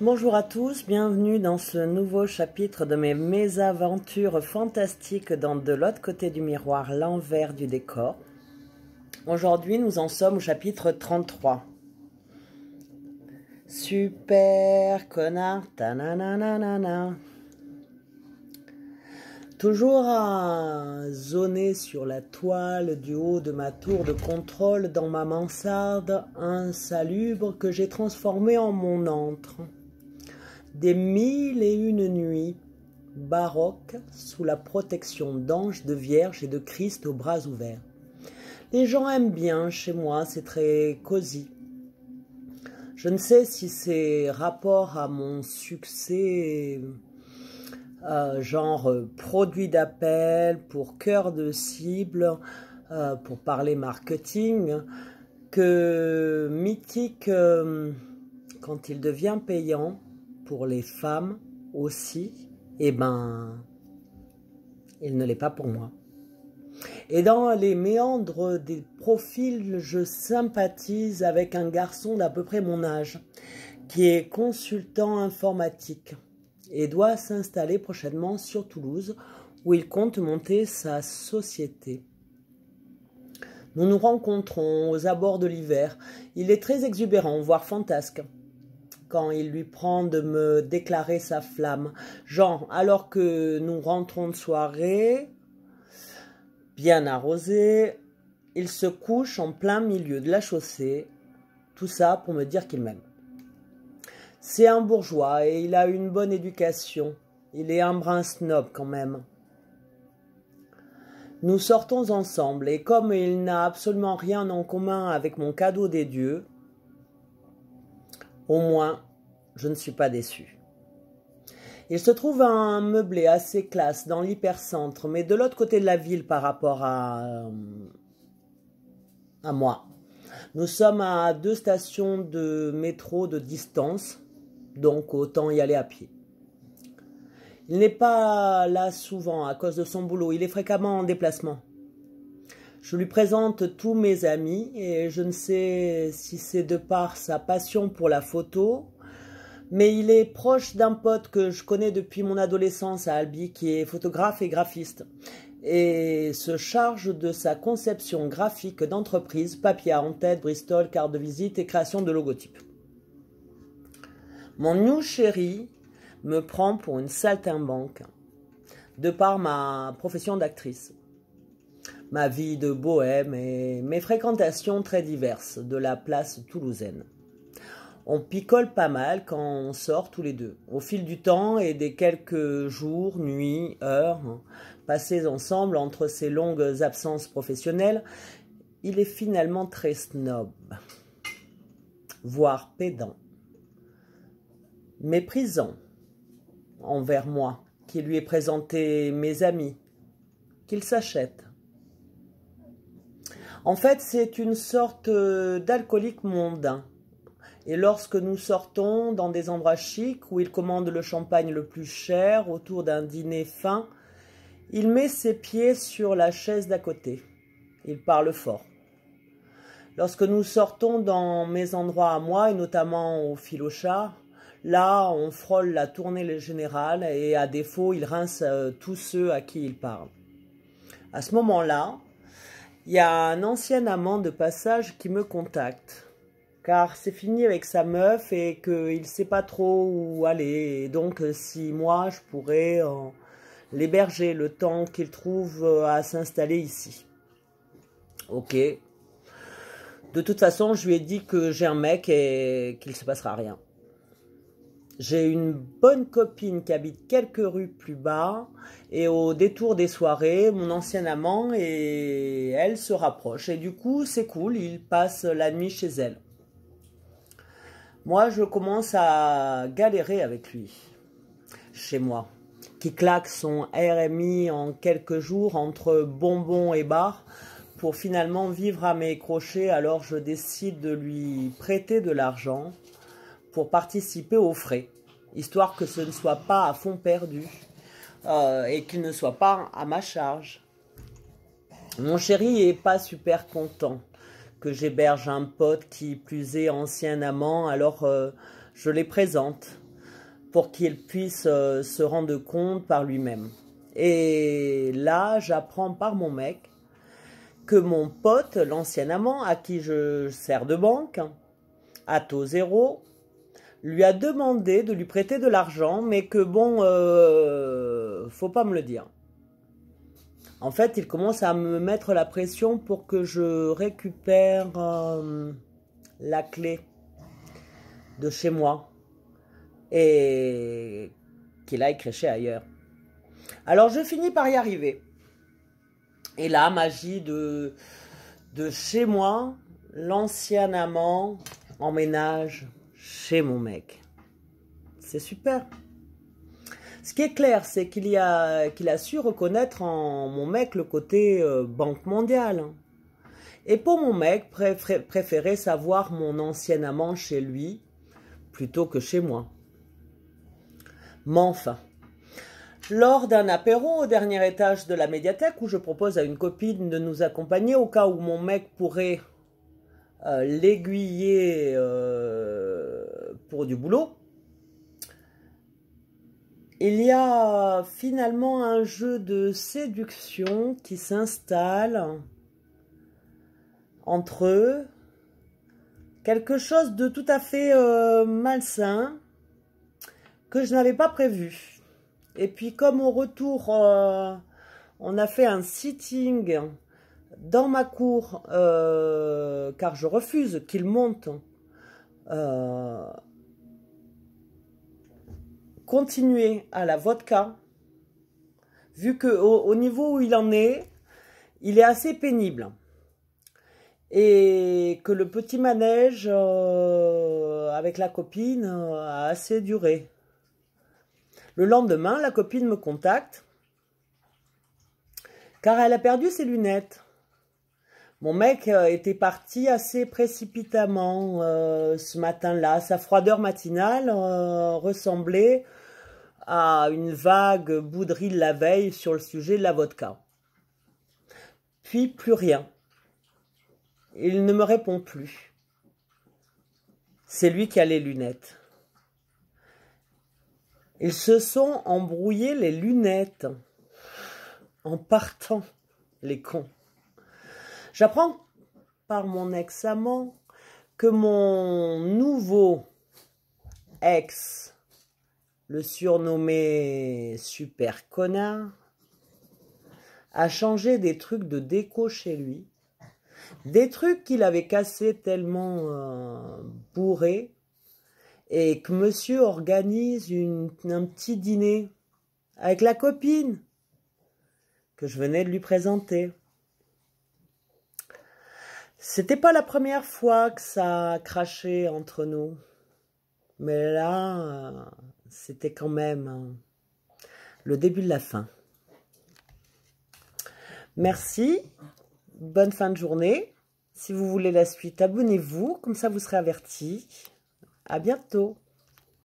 Bonjour à tous, bienvenue dans ce nouveau chapitre de mes mésaventures fantastiques dans De l'autre côté du miroir, l'envers du décor. Aujourd'hui, nous en sommes au chapitre 33. Super connard, na Toujours à zoner sur la toile du haut de ma tour de contrôle dans ma mansarde insalubre que j'ai transformée en mon antre des mille et une nuits baroques sous la protection d'anges, de vierges et de Christ aux bras ouverts. Les gens aiment bien chez moi, c'est très cosy. Je ne sais si c'est rapport à mon succès euh, genre euh, produit d'appel pour cœur de cible, euh, pour parler marketing, que Mythique, quand il devient payant, pour les femmes aussi, et eh ben, il ne l'est pas pour moi. Et dans les méandres des profils, je sympathise avec un garçon d'à peu près mon âge, qui est consultant informatique et doit s'installer prochainement sur Toulouse, où il compte monter sa société. Nous nous rencontrons aux abords de l'hiver. Il est très exubérant, voire fantasque quand il lui prend de me déclarer sa flamme. Genre, alors que nous rentrons de soirée, bien arrosé, il se couche en plein milieu de la chaussée, tout ça pour me dire qu'il m'aime. C'est un bourgeois et il a une bonne éducation. Il est un brin snob quand même. Nous sortons ensemble et comme il n'a absolument rien en commun avec mon cadeau des dieux, au moins, je ne suis pas déçu. Il se trouve un meublé assez classe dans l'hypercentre, mais de l'autre côté de la ville par rapport à, euh, à moi. Nous sommes à deux stations de métro de distance, donc autant y aller à pied. Il n'est pas là souvent à cause de son boulot, il est fréquemment en déplacement. Je lui présente tous mes amis et je ne sais si c'est de par sa passion pour la photo, mais il est proche d'un pote que je connais depuis mon adolescence à Albi qui est photographe et graphiste et se charge de sa conception graphique d'entreprise, papier à en tête, Bristol, carte de visite et création de logotypes. Mon new chéri me prend pour une saltimbanque de par ma profession d'actrice ma vie de bohème et mes fréquentations très diverses de la place toulousaine. On picole pas mal quand on sort tous les deux. Au fil du temps et des quelques jours, nuits, heures hein, passés ensemble entre ces longues absences professionnelles, il est finalement très snob, voire pédant, méprisant envers moi, qui lui ai présenté mes amis, qu'il s'achète, en fait, c'est une sorte euh, d'alcoolique mondain. Et lorsque nous sortons dans des endroits chics où il commande le champagne le plus cher autour d'un dîner fin, il met ses pieds sur la chaise d'à côté. Il parle fort. Lorsque nous sortons dans mes endroits à moi, et notamment au chat, là on frôle la tournée générale et à défaut il rince euh, tous ceux à qui il parle. À ce moment-là, il y a un ancien amant de passage qui me contacte. Car c'est fini avec sa meuf et qu'il ne sait pas trop où aller. donc, euh, si moi, je pourrais l'héberger le temps qu'il trouve euh, à s'installer ici. Ok. De toute façon, je lui ai dit que j'ai un mec et qu'il ne se passera rien. J'ai une bonne copine qui habite quelques rues plus bas et au détour des soirées, mon ancien amant et elle se rapprochent. Et du coup, c'est cool, il passe la nuit chez elle. Moi, je commence à galérer avec lui, chez moi, qui claque son RMI en quelques jours entre bonbons et bars pour finalement vivre à mes crochets. Alors, je décide de lui prêter de l'argent pour participer aux frais, histoire que ce ne soit pas à fond perdu euh, et qu'il ne soit pas à ma charge. Mon chéri est pas super content que j'héberge un pote qui plus est ancien amant, alors euh, je les présente pour qu'il puisse euh, se rendre compte par lui-même. Et là, j'apprends par mon mec que mon pote, l'ancien amant, à qui je sers de banque, à taux zéro, lui a demandé de lui prêter de l'argent, mais que bon, euh, faut pas me le dire. En fait, il commence à me mettre la pression pour que je récupère euh, la clé de chez moi et qu'il aille crécher ailleurs. Alors, je finis par y arriver. Et là, magie de, de chez moi, l'ancien amant emménage mon mec. C'est super. Ce qui est clair, c'est qu'il a, qu'il a su reconnaître en mon mec le côté euh, Banque mondiale. Hein. Et pour mon mec, préférer savoir mon ancien amant chez lui plutôt que chez moi. Mais enfin, lors d'un apéro au dernier étage de la médiathèque où je propose à une copine de nous accompagner au cas où mon mec pourrait euh, l'aiguiller euh, pour du boulot, il y a finalement un jeu de séduction qui s'installe entre eux. Quelque chose de tout à fait euh, malsain que je n'avais pas prévu. Et puis comme au retour, euh, on a fait un sitting dans ma cour, euh, car je refuse qu'il monte continuer à la vodka, vu que au, niveau où il en est, il est assez pénible. Et que le petit manège euh, avec la copine euh, a assez duré. Le lendemain, la copine me contacte car elle a perdu ses lunettes. Mon mec euh, était parti assez précipitamment euh, ce matin-là. Sa froideur matinale euh, ressemblait à une vague bouderie de la veille sur le sujet de la vodka. Puis plus rien. Il ne me répond plus. C'est lui qui a les lunettes. Ils se sont embrouillés les lunettes en partant, les cons. J'apprends par mon ex-amant que mon nouveau ex, le surnommé super connard, a changé des trucs de déco chez lui. Des trucs qu'il avait cassés tellement bourré, euh, bourrés et que monsieur organise un petit dîner avec la copine que je venais de lui présenter. C'était pas la première fois que ça crachait entre nous. Mais là, c'était quand même hein, le début de la fin. Merci. Bonne fin de journée. Si vous voulez la suite, abonnez-vous. Comme ça, vous serez averti. À bientôt.